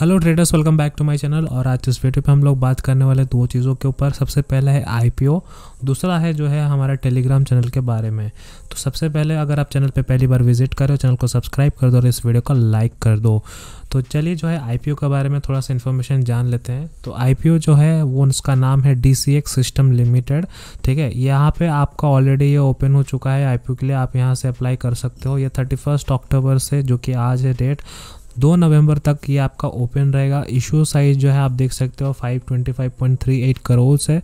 hello traders welcome back to my channel और आज इस वीडियो पे हम लोग बात करने वाले दो चीज़ों के ऊपर सबसे पहले है आईपीओ दूसरा है जो है हमारा टेलीग्राम चैनल के बारे में तो सबसे पहले अगर आप चैनल पे पहली बार विजिट करो चैनल को सब्सक्राइब कर दो और इस वीडियो को लाइक कर दो तो चलिए जो है आई के बारे में थोड़ा सा इन्फॉर्मेशन जान लेते हैं तो आई जो है वो उसका नाम है डी सिस्टम लिमिटेड ठीक है यहाँ पर आपका ऑलरेडी ये ओपन हो चुका है आई के लिए आप यहाँ से अप्लाई कर सकते हो ये थर्टी अक्टूबर से जो कि आज है डेट दो नवंबर तक ये आपका ओपन रहेगा इशू साइज़ जो है आप देख सकते हो 525.38 करोड़ है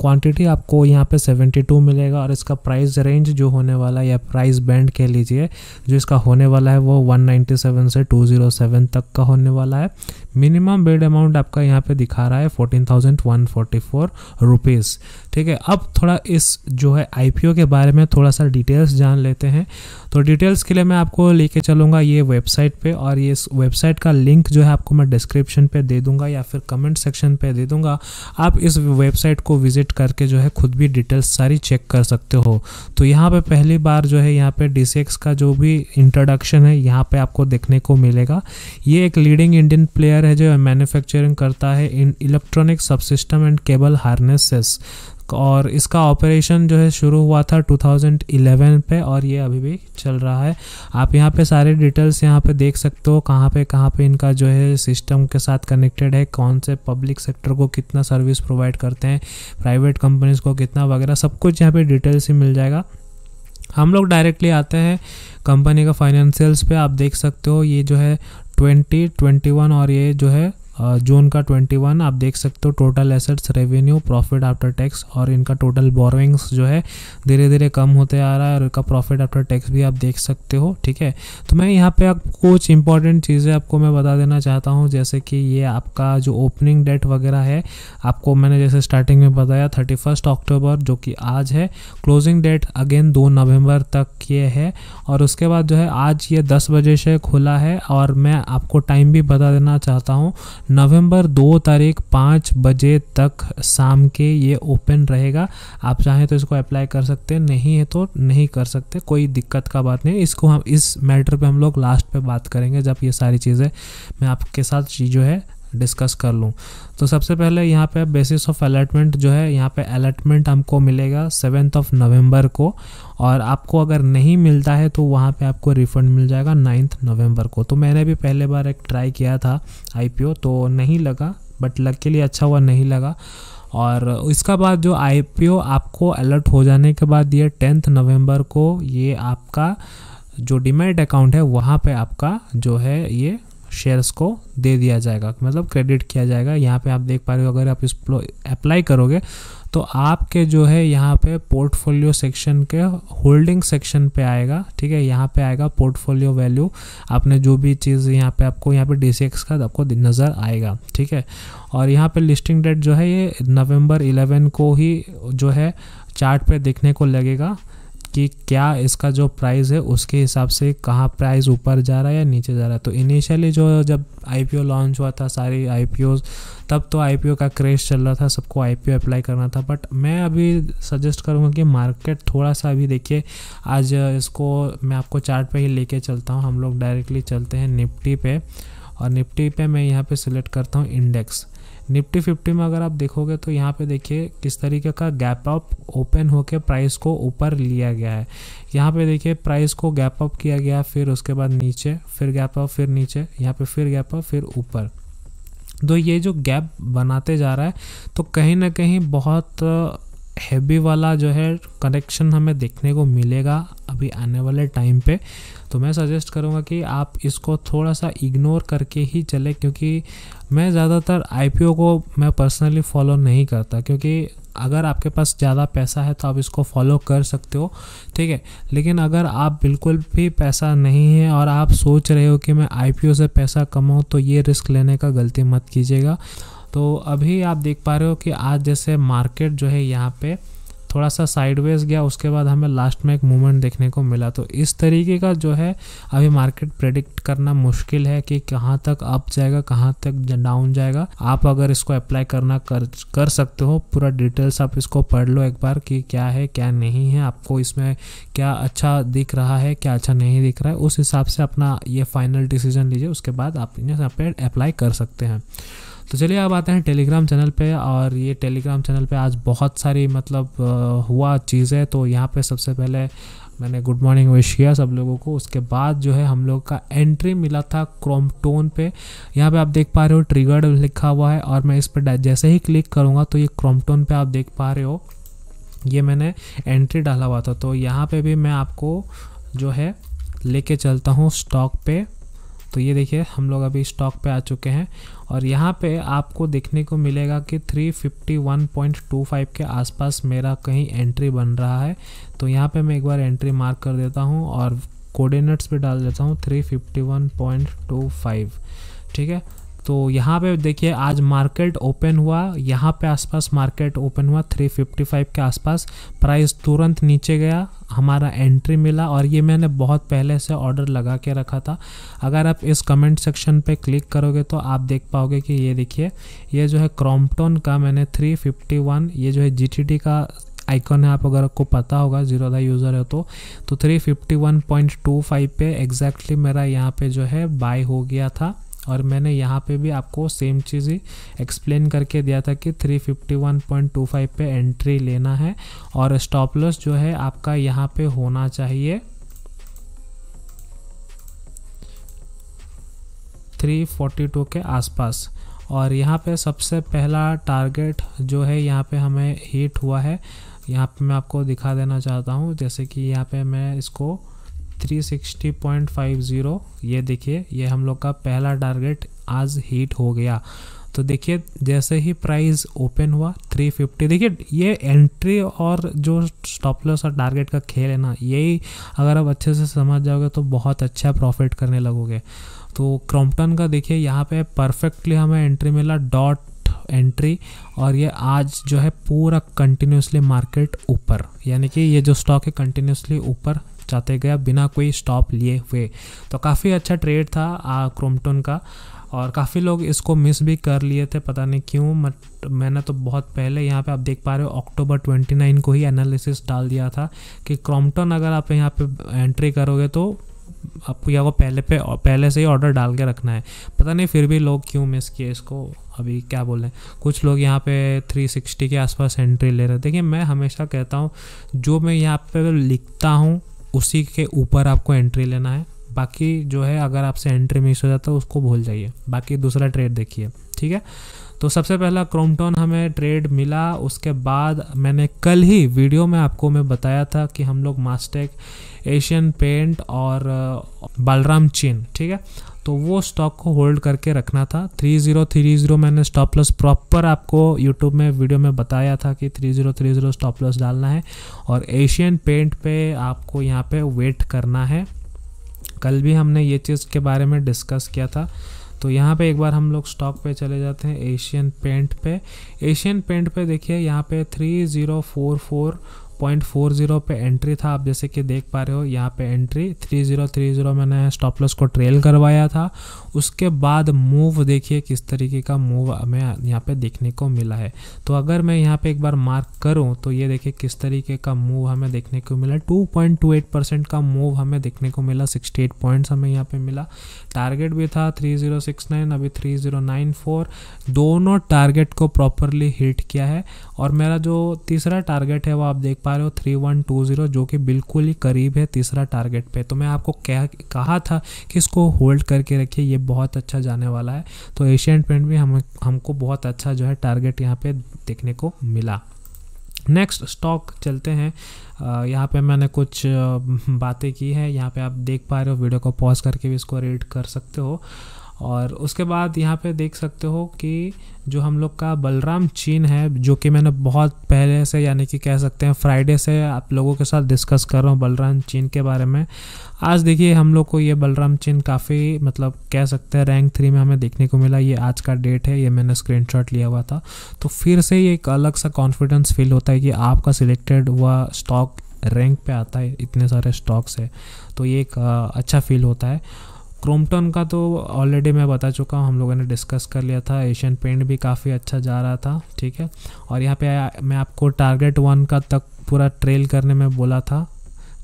क्वांटिटी आपको यहाँ पे 72 मिलेगा और इसका प्राइस रेंज जो होने वाला है या प्राइस बैंड कह लीजिए जो इसका होने वाला है वो 197 से 207 तक का होने वाला है मिनिमम बेड अमाउंट आपका यहाँ पे दिखा रहा है fourteen thousand one forty four rupees ठीक है अब थोड़ा इस जो है आईपीओ के बारे में थोड़ा सा डिटेल्स जान लेते हैं तो डिटेल्स के लिए मैं आपको लेके चलूँगा ये वेबसाइट पे और ये इस वेबसाइट का लिंक जो है आपको मैं डिस्क्रिप्शन पे दे दूंगा या फिर कमेंट सेक्शन पे दे दूंगा आप इस वेबसाइट को विजिट करके जो है खुद भी डिटेल्स सारी चेक कर सकते हो तो यहाँ पर पहली बार जो है यहाँ पर डी का जो भी इंट्रोडक्शन है यहाँ पर आपको देखने को मिलेगा ये एक लीडिंग इंडियन प्लेयर सप्लायर है जो मैन्युफैक्चरिंग करता है in electronic sub system and cable harnesses और इसका ऑपरेशन जो है शुरू हुआ था 2011 पे और ये अभी भी चल रहा है आप यहाँ पे सारे डिटेल्स यहाँ पे देख सकते हो कहाँ पे कहाँ पे इनका जो है सिस्टम के साथ कनेक्टेड है कौन से पब्लिक सेक्टर को कितना सर्विस प्रोवाइड करते हैं प्राइवेट कंपनीज को कितना वगैरह सब कुछ यहाँ पे डिटेल्स ही मिल जाएगा हम लोग डायरेक्टली आते हैं कंपनी का फाइनेंशियल्स पे आप देख सकते हो ये जो है ट्वेंटी ट्वेंटी वन और ये जो है जून का 21 आप देख सकते हो total assets revenue profit after tax और इनका टोटल बोरोइंग्स जो है धीरे धीरे कम होते आ रहा है और इनका प्रॉफिट आफ्टर टैक्स भी आप देख सकते हो ठीक है तो मैं यहाँ पे आप कुछ इंपॉर्टेंट चीज़ें आपको मैं बता देना चाहता हूँ जैसे कि ये आपका जो ओपनिंग डेट वगैरह है आपको मैंने जैसे स्टार्टिंग में बताया थर्टी अक्टूबर जो कि आज है क्लोजिंग डेट अगेन दो नवम्बर तक ये है और उसके बाद जो है आज ये दस बजे से खुला है और मैं आपको टाइम भी बता देना चाहता हूँ नवंबर दो तारीख पाँच बजे तक शाम के ये ओपन रहेगा आप चाहें तो इसको अप्लाई कर सकते हैं नहीं है तो नहीं कर सकते कोई दिक्कत का बात नहीं इसको हम इस मैटर पे हम लोग लास्ट पे बात करेंगे जब ये सारी चीज़ें मैं आपके साथ जो है डिस्कस कर लूँ तो सबसे पहले यहाँ पे बेसिस ऑफ अलाटमेंट जो है यहाँ पे अलॉटमेंट हमको मिलेगा सेवेंथ ऑफ नवंबर को और आपको अगर नहीं मिलता है तो वहाँ पे आपको रिफ़ंड मिल जाएगा नाइन्थ नवंबर को तो मैंने भी पहले बार एक ट्राई किया था आईपीओ तो नहीं लगा बट लग के लिए अच्छा हुआ नहीं लगा और इसका बाद जो आई आपको अलर्ट हो जाने के बाद ये टेंथ नवम्बर को ये आपका जो डिमेट अकाउंट है वहाँ पे आपका जो है ये शेयर्स को दे दिया जाएगा मतलब क्रेडिट किया जाएगा यहाँ पे आप देख पा रहे हो अगर आप इस अप्लाई करोगे तो आपके जो है यहाँ पे पोर्टफोलियो सेक्शन के होल्डिंग सेक्शन पे आएगा ठीक है यहाँ पे आएगा पोर्टफोलियो वैल्यू आपने जो भी चीज़ यहाँ पे आपको यहाँ पे डी का आपको नज़र आएगा ठीक है और यहाँ पे लिस्टिंग डेट जो है ये नवंबर 11 को ही जो है चार्ट पे देखने को लगेगा कि क्या इसका जो प्राइस है उसके हिसाब से कहाँ प्राइस ऊपर जा रहा है या नीचे जा रहा है तो इनिशियली जो जब आई लॉन्च हुआ था सारी आई तब तो आई का क्रेश चल रहा था सबको आई अप्लाई करना था बट मैं अभी सजेस्ट करूँगा कि मार्केट थोड़ा सा अभी देखिए आज इसको मैं आपको चार्ट पे ही लेके चलता हूँ हम लोग डायरेक्टली चलते हैं निफ्टी पे और निफ्टी पे मैं यहाँ पे सिलेक्ट करता हूँ इंडेक्स निफ्टी फिफ्टी में अगर आप देखोगे तो यहाँ पे देखिए किस तरीके का गैप अप ओपन होकर प्राइस को ऊपर लिया गया है यहाँ पे देखिए प्राइस को गैप अप किया गया फिर उसके बाद नीचे फिर गैप अप फिर नीचे यहाँ पे फिर गैप अप फिर ऊपर तो ये जो गैप बनाते जा रहा है तो कहीं ना कहीं बहुत हैवी वाला जो है कनेक्शन हमें देखने को मिलेगा अभी आने वाले टाइम पे तो मैं सजेस्ट करूँगा कि आप इसको थोड़ा सा इग्नोर करके ही चले क्योंकि मैं ज़्यादातर आई को मैं पर्सनली फॉलो नहीं करता क्योंकि अगर आपके पास ज़्यादा पैसा है तो आप इसको फॉलो कर सकते हो ठीक है लेकिन अगर आप बिल्कुल भी पैसा नहीं है और आप सोच रहे हो कि मैं आई से पैसा कमाऊँ तो ये रिस्क लेने का गलती मत कीजिएगा तो अभी आप देख पा रहे हो कि आज जैसे मार्केट जो है यहाँ पे थोड़ा सा साइडवेज गया उसके बाद हमें लास्ट में एक मूवमेंट देखने को मिला तो इस तरीके का जो है अभी मार्केट प्रेडिक्ट करना मुश्किल है कि कहाँ तक अप जाएगा कहाँ तक डाउन जाएगा आप अगर इसको अप्लाई करना कर कर सकते हो पूरा डिटेल्स आप इसको पढ़ लो एक बार कि क्या है क्या नहीं है आपको इसमें क्या अच्छा दिख रहा है क्या अच्छा नहीं दिख रहा है उस हिसाब से अपना ये फाइनल डिसीजन लीजिए उसके बाद आप यहाँ पे अप्लाई कर सकते हैं तो चलिए अब आते हैं टेलीग्राम चैनल पे और ये टेलीग्राम चैनल पे आज बहुत सारी मतलब हुआ चीज़ें तो यहाँ पे सबसे पहले मैंने गुड मॉर्निंग विश किया सब लोगों को उसके बाद जो है हम लोग का एंट्री मिला था क्रोमटोन पे यहाँ पे आप देख पा रहे हो ट्रिगर्ड लिखा हुआ है और मैं इस पर जैसे ही क्लिक करूँगा तो ये क्रोमटोन पर आप देख पा रहे हो ये मैंने एंट्री डाला हुआ था तो यहाँ पर भी मैं आपको जो है लेके चलता हूँ स्टॉक पे तो ये देखिए हम लोग अभी स्टॉक पे आ चुके हैं और यहाँ पे आपको देखने को मिलेगा कि 351.25 के आसपास मेरा कहीं एंट्री बन रहा है तो यहाँ पे मैं एक बार एंट्री मार्क कर देता हूँ और कोऑर्डिनेट्स भी डाल देता हूँ 351.25 ठीक है तो यहाँ पे देखिए आज मार्केट ओपन हुआ यहाँ पे आसपास मार्केट ओपन हुआ 355 के आसपास प्राइस तुरंत नीचे गया हमारा एंट्री मिला और ये मैंने बहुत पहले से ऑर्डर लगा के रखा था अगर आप इस कमेंट सेक्शन पे क्लिक करोगे तो आप देख पाओगे कि ये देखिए ये जो है क्रॉम्पटोन का मैंने 351 ये जो है जी का आइकॉन है आप अगर आपको पता होगा जीरो दा यूज़र है तो तो 351.25 पे एग्जैक्टली मेरा यहाँ पे जो है बाय हो गया था और मैंने यहाँ पे भी आपको सेम चीज़ ही एक्सप्लेन करके दिया था कि 351.25 पे एंट्री लेना है और स्टॉप लॉस जो है आपका यहाँ पे होना चाहिए 342 के आसपास और यहाँ पे सबसे पहला टारगेट जो है यहाँ पे हमें हिट हुआ है यहाँ पे मैं आपको दिखा देना चाहता हूँ जैसे कि यहाँ पे मैं इसको 360.50 ये देखिए ये हम लोग का पहला टारगेट आज हीट हो गया तो देखिए जैसे ही प्राइस ओपन हुआ 350 देखिए ये एंट्री और जो स्टॉप लॉस और टारगेट का खेल है ना यही अगर आप अच्छे से समझ जाओगे तो बहुत अच्छा प्रॉफिट करने लगोगे तो क्रॉम्पटन का देखिए यहाँ पे परफेक्टली हमें एंट्री मिला डॉट एंट्री और ये आज जो है पूरा कंटिन्यूसली मार्केट ऊपर यानी कि ये जो स्टॉक है कंटिन्यूसली ऊपर जाते गया बिना कोई स्टॉप लिए हुए तो काफ़ी अच्छा ट्रेड था क्रोमटोन का और काफ़ी लोग इसको मिस भी कर लिए थे पता नहीं क्यों बट मैंने तो बहुत पहले यहाँ पे आप देख पा रहे हो अक्टूबर 29 को ही एनालिसिस डाल दिया था कि क्रॉम्पटन अगर आप यहाँ पे एंट्री करोगे तो आपको या वो पहले पे पहले से ही ऑर्डर डाल के रखना है पता नहीं फिर भी लोग क्यों मिस किए इसको अभी क्या बोल रहे हैं कुछ लोग यहाँ पे 360 के आसपास एंट्री ले रहे हैं देखिए मैं हमेशा कहता हूँ जो मैं यहाँ पे लिखता हूँ उसी के ऊपर आपको एंट्री लेना है बाकी जो है अगर आपसे एंट्री मिस हो जाता है उसको भूल जाइए बाकी दूसरा ट्रेड देखिए ठीक है तो सबसे पहला क्रोमटोन हमें ट्रेड मिला उसके बाद मैंने कल ही वीडियो में आपको मैं बताया था कि हम लोग मास्टेक एशियन पेंट और बलराम uh, चेन ठीक है तो वो स्टॉक को होल्ड करके रखना था थ्री ज़ीरो थ्री ज़ीरो मैंने स्टॉप लॉस प्रॉपर आपको यूट्यूब में वीडियो में बताया था कि three zero three zero stop loss डालना है और एशियन पेंट पे आपको यहाँ पे वेट करना है कल भी हमने ये चीज़ के बारे में डिस्कस किया था तो यहाँ पे एक बार हम लोग स्टॉक पे चले जाते हैं एशियन पेंट पे एशियन पेंट पे देखिए यहाँ पे three zero four four point four zero पर एंट्री था आप जैसे कि देख पा रहे हो यहाँ पे entry three zero three zero मैंने स्टॉप लॉस को ट्रेल करवाया था उसके बाद मूव देखिए किस तरीके का मूव हमें यहाँ पे देखने को मिला है तो अगर मैं यहाँ पे एक बार मार्क करूँ तो ये देखिए किस तरीके का मूव हमें देखने को मिला two point two eight percent का मूव हमें देखने को मिला सिक्सटी एट पॉइंट्स हमें यहाँ पर मिला टारगेट भी था थ्री जीरो सिक्स नाइन अभी थ्री जीरो नाइन फोर दोनों टारगेट को प्रॉपरली हिट किया है और मेरा जो तीसरा टारगेट है वो आप देख पा रहे हो थ्री वन टू ज़ीरो जो कि बिल्कुल ही करीब है तीसरा टारगेट पे तो मैं आपको कह कहा था कि इसको होल्ड करके रखिए ये बहुत अच्छा जाने वाला है तो एशियन पेंट भी हम हमको बहुत अच्छा जो है टारगेट यहाँ पे देखने को मिला नेक्स्ट स्टॉक चलते हैं यहाँ पे मैंने कुछ बातें की है यहाँ पे आप देख पा रहे हो वीडियो को पॉज करके भी इसको रीड कर सकते हो और उसके बाद यहाँ पे देख सकते हो कि जो हम लोग का बलराम चीन है जो कि मैंने बहुत पहले से यानी कि कह सकते हैं फ्राइडे से आप लोगों के साथ डिस्कस कर रहा हूँ बलराम चीन के बारे में आज देखिए हम लोग को ये बलराम चीन काफ़ी मतलब कह सकते हैं रैंक थ्री में हमें देखने को मिला ये आज का डेट है ये मैंने स्क्रीनशॉट लिया हुआ था तो फिर से ये एक अलग सा कॉन्फिडेंस फील होता है कि आपका सिलेक्टेड हुआ स्टॉक रैंक पे आता है इतने सारे स्टॉक्स है तो ये एक अच्छा फील होता है क्रोमटन का तो ऑलरेडी मैं बता चुका हूँ हम लोगों ने डिस्कस कर लिया था एशियन पेंट भी काफ़ी अच्छा जा रहा था ठीक है और यहाँ पे मैं आपको टारगेट वन का तक पूरा ट्रेल करने में बोला था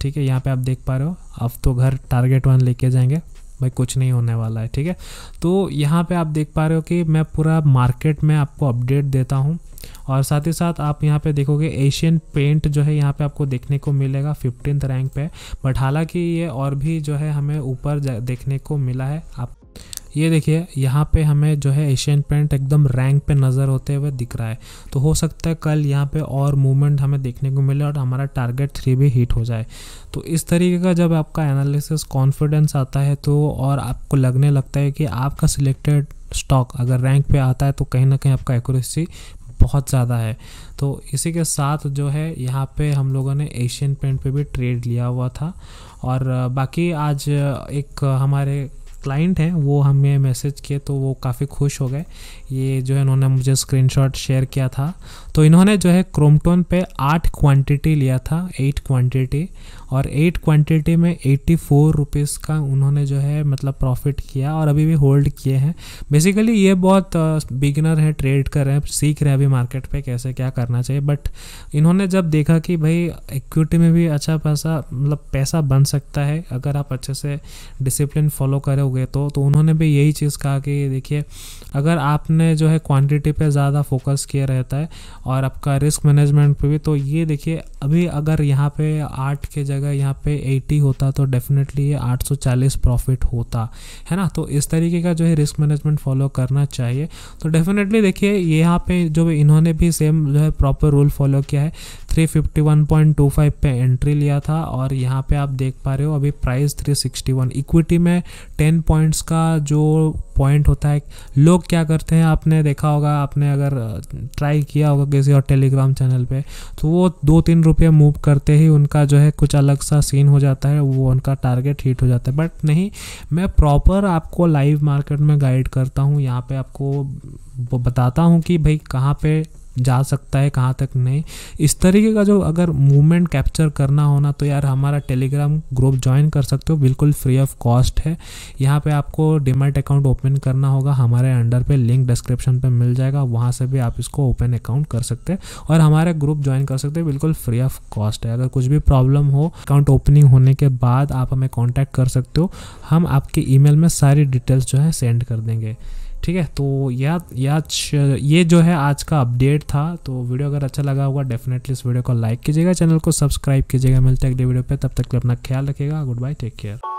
ठीक है यहाँ पे आप देख पा रहे हो अब तो घर टारगेट वन लेके जाएंगे भाई कुछ नहीं होने वाला है ठीक है तो यहाँ पर आप देख पा रहे हो कि मैं पूरा मार्केट में आपको अपडेट देता हूँ और साथ ही साथ आप यहाँ पे देखोगे एशियन पेंट जो है यहाँ पे आपको देखने को मिलेगा फिफ्टीन रैंक पे बट हालांकि ये और भी जो है हमें ऊपर देखने को मिला है आप ये देखिए यहाँ पे हमें जो है एशियन पेंट एकदम रैंक पे नज़र होते हुए दिख रहा है तो हो सकता है कल यहाँ पे और मूवमेंट हमें देखने को मिले और हमारा टारगेट थ्री भी हिट हो जाए तो इस तरीके का जब आपका एनालिसिस कॉन्फिडेंस आता है तो और आपको लगने लगता है कि आपका सिलेक्टेड स्टॉक अगर रैंक पे आता है तो कहीं ना कहीं आपका एक्यूरेसी बहुत ज़्यादा है तो इसी के साथ जो है यहाँ पे हम लोगों ने एशियन पेंट पे भी ट्रेड लिया हुआ था और बाकी आज एक हमारे क्लाइंट हैं वो हमें मैसेज किए तो वो काफ़ी खुश हो गए ये जो है इन्होंने मुझे स्क्रीनशॉट शेयर किया था तो इन्होंने जो है क्रोमटोन पे आठ क्वांटिटी लिया था एट क्वांटिटी और एट क्वांटिटी में एट्टी फोर रुपीज़ का उन्होंने जो है मतलब प्रॉफिट किया और अभी भी होल्ड किए हैं बेसिकली ये बहुत बिगिनर है ट्रेड कर रहे हैं सीख रहे हैं अभी मार्केट पे कैसे क्या करना चाहिए बट इन्होंने जब देखा कि भाई इक्विटी में भी अच्छा पैसा मतलब पैसा बन सकता है अगर आप अच्छे से डिसिप्लिन फॉलो करें जाओगे तो तो उन्होंने भी यही चीज़ कहा कि देखिए अगर आपने जो है क्वांटिटी पे ज़्यादा फोकस किया रहता है और आपका रिस्क मैनेजमेंट पे भी तो ये देखिए अभी अगर यहाँ पे आठ के जगह यहाँ पे एटी होता तो डेफिनेटली ये आठ सौ चालीस प्रॉफिट होता है ना तो इस तरीके का जो है रिस्क मैनेजमेंट फॉलो करना चाहिए तो डेफिनेटली देखिए यहाँ पे जो इन्होंने भी सेम जो है प्रॉपर रूल फॉलो किया है 351.25 पे एंट्री लिया था और यहाँ पे आप देख पा रहे हो अभी प्राइस 361 इक्विटी में टेन पॉइंट्स का जो पॉइंट होता है लोग क्या करते हैं आपने देखा होगा आपने अगर ट्राई किया होगा किसी और टेलीग्राम चैनल पे तो वो दो तीन रुपये मूव करते ही उनका जो है कुछ अलग सा सीन हो जाता है वो उनका टारगेट हिट हो जाता है बट नहीं मैं प्रॉपर आपको लाइव मार्केट में गाइड करता हूँ यहाँ पे आपको बताता हूँ कि भाई कहाँ पे जा सकता है कहाँ तक नहीं इस तरीके का जो अगर मूवमेंट कैप्चर करना होना तो यार हमारा टेलीग्राम ग्रुप ज्वाइन कर सकते हो बिल्कुल फ्री ऑफ कॉस्ट है यहाँ पे आपको डिमेट अकाउंट ओपन करना होगा हमारे अंडर पे लिंक डिस्क्रिप्शन पे मिल जाएगा वहाँ से भी आप इसको ओपन अकाउंट कर सकते हैं और हमारा ग्रुप ज्वाइन कर सकते हैं बिल्कुल फ्री ऑफ कॉस्ट है अगर कुछ भी प्रॉब्लम हो अकाउंट ओपनिंग होने के बाद आप हमें कॉन्टैक्ट कर सकते हो हम आपके ई में सारी डिटेल्स जो है सेंड कर देंगे ठीक है तो या या ये जो है आज का अपडेट था तो वीडियो अगर अच्छा लगा होगा डेफिनेटली इस वीडियो को लाइक कीजिएगा चैनल को सब्सक्राइब कीजिएगा मिलते हैं अगले वीडियो पे तब तक अपना ख्याल रखिएगा गुड बाय टेक केयर